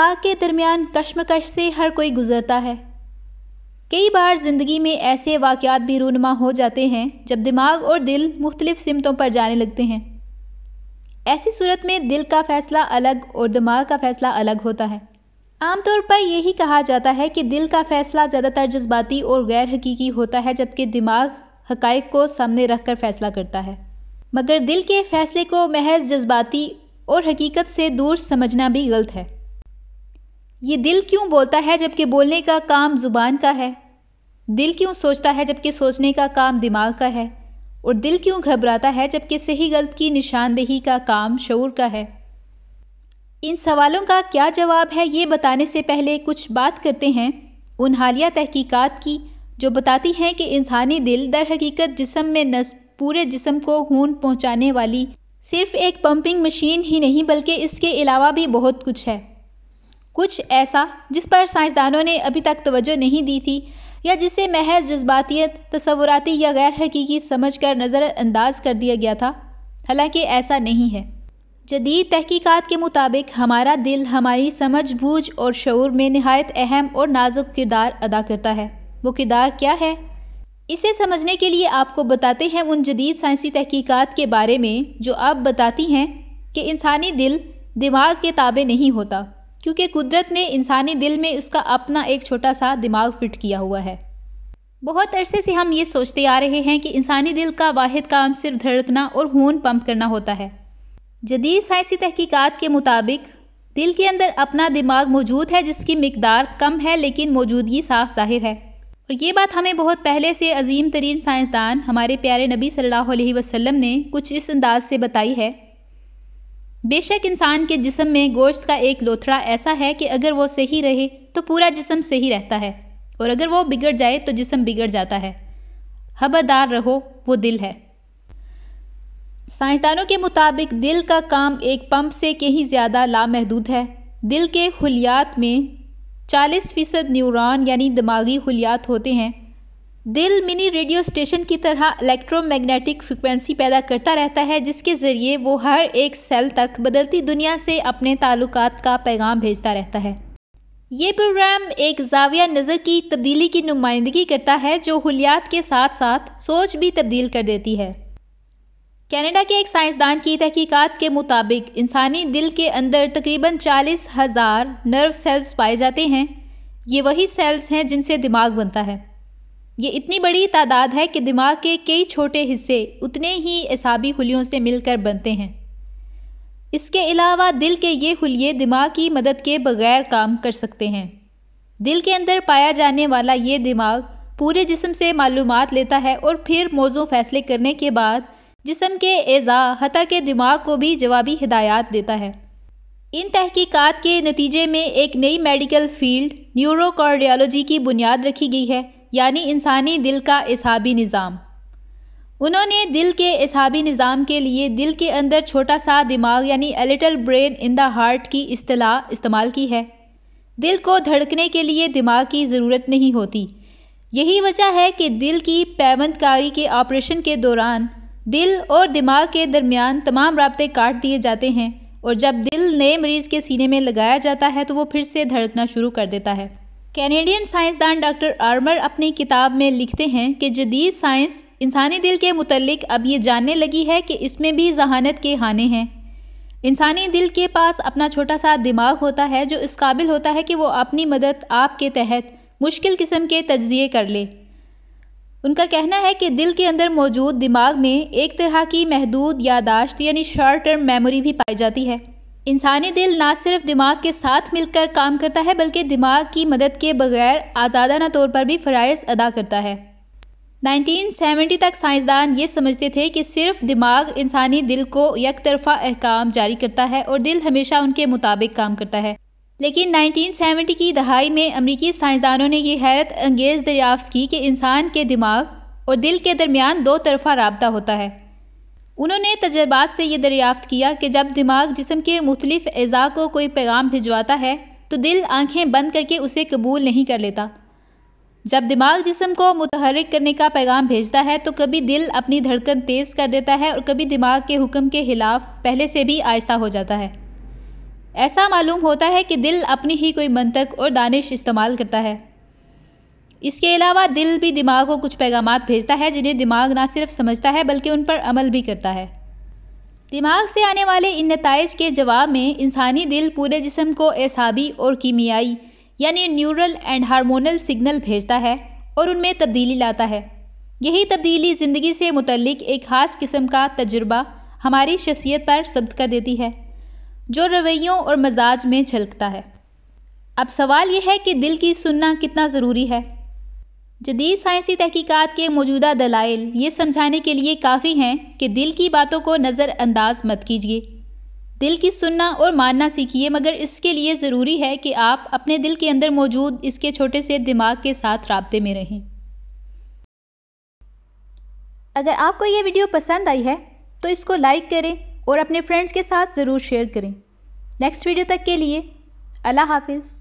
दिमाग के दरमियान कश्मकश से हर कोई गुजरता है कई बार ज़िंदगी में ऐसे वाक़ात भी रूनमा हो जाते हैं जब दिमाग और दिल मुख्तलिफ सिमतों पर जाने लगते हैं ऐसी सूरत में दिल का फ़ैसला अलग और दिमाग का फ़ैसला अलग होता है आमतौर पर यही कहा जाता है कि दिल का फ़ैसला ज़्यादातर जज्बाती और गैर हकीकी होता है जबकि दिमाग हकाइक को सामने रख कर फैसला करता है मगर दिल के फैसले को महज जज्बाती और हकीकत से दूर समझना भी गलत है ये दिल क्यों बोलता है जबकि बोलने का काम जुबान का है दिल क्यों सोचता है जबकि सोचने का काम दिमाग का है और दिल क्यों घबराता है जबकि सही गलत की निशानदेही का काम शूर का है इन सवालों का क्या जवाब है ये बताने से पहले कुछ बात करते हैं उन हालिया तहकीकात की जो बताती हैं कि इंसानी दिल दर हकीकत जिसम में नस पूरे जिसम को खून पहुंचाने वाली सिर्फ एक पंपिंग मशीन ही नहीं बल्कि इसके अलावा भी बहुत कुछ है कुछ ऐसा जिस पर साइंसदानों ने अभी तक तवज्जो नहीं दी थी या जिसे महज जज्बातीत तस्वुराती या गैर हकीकी समझ कर नज़रअंदाज कर दिया गया था हालांकि ऐसा नहीं है जदीद तहकीकात के मुताबिक हमारा दिल हमारी समझ बूझ और शूर में नहायत अहम और नाजुक किरदार अदा करता है वो किरदार क्या है इसे समझने के लिए आपको बताते हैं उन जदीद साइंसी तहकीकात के बारे में जो आप बताती हैं कि इंसानी दिल दिमाग के ताबे नहीं होता क्योंकि कुदरत ने इंसानी दिल में उसका अपना एक छोटा सा दिमाग फिट किया हुआ है बहुत अरसे से हम ये सोचते आ रहे हैं कि इंसानी दिल का वाहिद काम सिर्फ धड़कना और खून पंप करना होता है जदीद साइंसी तहकीकात के मुताबिक दिल के अंदर अपना दिमाग मौजूद है जिसकी मकदार कम है लेकिन मौजूदगी साफ जाहिर है और ये बात हमें बहुत पहले से अजीम तरीन साइंसदान हमारे प्यारे नबी सल्लल्लाहु अलैहि वसल्लम ने कुछ इस अंदाज से बताई है बेशक इंसान के जिसम में गोश्त का एक लोथड़ा ऐसा है कि अगर वो सही रहे तो पूरा जिसम सही रहता है और अगर वो बिगड़ जाए तो जिसम बिगड़ जाता है हबदार रहो वो दिल है साइंसदानों के मुताबिक दिल का काम एक पंप से कहीं ज़्यादा लामहदूद है दिल के खलियात में 40 फीसद न्यूरॉन यानी दिमागी खलियात होते हैं दिल मिनी रेडियो स्टेशन की तरह इलेक्ट्रोमैग्नेटिक फ्रिक्वेंसी पैदा करता रहता है जिसके ज़रिए वो हर एक सेल तक बदलती दुनिया से अपने ताल्लुकात का पैगाम भेजता रहता है ये प्रोग्राम एक जाविया नज़र की तब्दीली की नुमाइंदगी करता है जो हलियात के साथ साथ सोच भी तब्दील कर देती है कनाडा के एक साइंसदान की तहकीकात के मुताबिक इंसानी दिल के अंदर तकरीबन चालीस हज़ार नर्व सेल्स पाए जाते हैं ये वही सेल्स हैं जिनसे दिमाग बनता है ये इतनी बड़ी तादाद है कि दिमाग के कई छोटे हिस्से उतने ही एसाबी खुलियों से मिलकर बनते हैं इसके अलावा दिल के ये खुलिए दिमाग की मदद के बगैर काम कर सकते हैं दिल के अंदर पाया जाने वाला ये दिमाग पूरे जिसम से मालूम लेता है और फिर मौजों फैसले करने के बाद जिसम के एज़ा हता के दिमाग को भी जवाबी हिदायत देता है इन तहकीकात के नतीजे में एक नई मेडिकल फील्ड न्यूरोकार्डियोलॉजी की बुनियाद रखी गई है यानी इंसानी दिल का इसहाबी निज़ाम उन्होंने दिल के इसहाबी निज़ाम के लिए दिल के अंदर छोटा सा दिमाग यानी a little brain in the heart की अतलाह इस्तेमाल की है दिल को धड़कने के लिए दिमाग की ज़रूरत नहीं होती यही वजह है कि दिल की पैवंदकारी के ऑपरेशन के दौरान दिल और दिमाग के दरमियान तमाम रबते काट दिए जाते हैं और जब दिल नए मरीज़ के सीने में लगाया जाता है तो वो फिर से धड़कना शुरू कर देता है कैनेडियन साइंसदान डॉक्टर आर्मर अपनी किताब में लिखते हैं कि जदीद साइंस इंसानी दिल के मुतलक अब ये जानने लगी है कि इसमें भी जहानत के हाने हैं इंसानी दिल के पास अपना छोटा सा दिमाग होता है जो इस काबिल होता है कि वो अपनी मदद आपके तहत मुश्किल किस्म के तजिए कर ले उनका कहना है कि दिल के अंदर मौजूद दिमाग में एक तरह की महदूद यादाश्त यानी शॉर्ट टर्म मेमोरी भी पाई जाती है इंसानी दिल ना सिर्फ दिमाग के साथ मिलकर काम करता है बल्कि दिमाग की मदद के बगैर आज़ादाना तौर पर भी फ़रज़ अदा करता है 1970 तक साइंसदान ये समझते थे कि सिर्फ दिमाग इंसानी दिल को यक तरफा अहकाम जारी करता है और दिल हमेशा उनके मुताबिक काम करता है लेकिन 1970 की दहाई में अमरीकी साइंसदानों ने यह हैरत अंगेज़ दरियाफ्त की कि इंसान के दिमाग और दिल के दरमियान दो तरफा रबता होता है उन्होंने तजर्बात से ये दरियाफ्त किया कि जब दिमाग जिसम के मुख्तलिफ अज़ा को कोई पैगाम भिजवाता है तो दिल आंखें बंद करके उसे कबूल नहीं कर लेता जब दिमाग जिसम को मुतहरक करने का पैगाम भेजता है तो कभी दिल अपनी धड़कन तेज़ कर देता है और कभी दिमाग के हुक्म के खिलाफ पहले से भी आहिस्ता हो जाता है ऐसा मालूम होता है कि दिल अपनी ही कोई मंतक और दानिश इस्तेमाल करता है इसके अलावा दिल भी दिमाग को कुछ पैगाम भेजता है जिन्हें दिमाग ना सिर्फ समझता है बल्कि उन पर अमल भी करता है दिमाग से आने वाले इन नतज के जवाब में इंसानी दिल पूरे जिसम को एसाबी और कीमियाई यानी न्यूरल एंड हार्मोनल सिग्नल भेजता है और उनमें तब्दीली लाता है यही तब्दीली ज़िंदगी से मुतलिक एक ख़ास किस्म का तजुर्बा हमारी शख्सियत पर सब्त कर देती है जो रवैयों और मजाज में छलकता है अब सवाल यह है कि दिल की सुनना कितना ज़रूरी है जदीद साइंसी तहकीकात के मौजूदा दलाइल ये समझाने के लिए काफ़ी हैं कि दिल की बातों को नज़रअंदाज मत कीजिए दिल की सुनना और मानना सीखिए मगर इसके लिए ज़रूरी है कि आप अपने दिल के अंदर मौजूद इसके छोटे से दिमाग के साथ रबते में रहें अगर आपको ये वीडियो पसंद आई है तो इसको लाइक करें और अपने फ्रेंड्स के साथ ज़रूर शेयर करें नेक्स्ट वीडियो तक के लिए अल्लाह हाफिज़